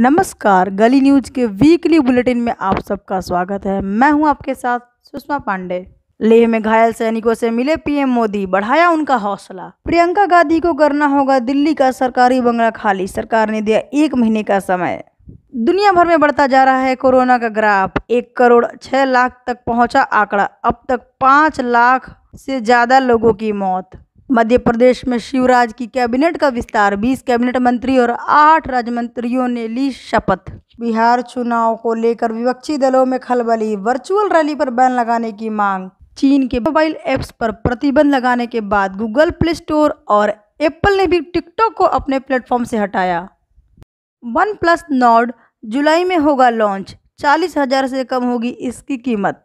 नमस्कार गली न्यूज के वीकली बुलेटिन में आप सबका स्वागत है मैं हूं आपके साथ सुषमा पांडे लेह में घायल सैनिकों से मिले पीएम मोदी बढ़ाया उनका हौसला प्रियंका गांधी को करना होगा दिल्ली का सरकारी बंगला खाली सरकार ने दिया एक महीने का समय दुनिया भर में बढ़ता जा रहा है कोरोना का ग्राफ एक करोड़ छह लाख तक पहुंचा आंकड़ा अब तक पाँच लाख से ज्यादा लोगों की मौत मध्य प्रदेश में शिवराज की कैबिनेट का विस्तार 20 कैबिनेट मंत्री और आठ राज्य मंत्रियों ने ली शपथ बिहार चुनाव को लेकर विपक्षी दलों में खलबली वर्चुअल रैली पर बैन लगाने की मांग चीन के मोबाइल ऐप्स पर प्रतिबंध लगाने के बाद गूगल प्ले स्टोर और एप्पल ने भी टिकटॉक को अपने प्लेटफॉर्म से हटाया वन प्लस जुलाई में होगा लॉन्च चालीस हजार से कम होगी इसकी कीमत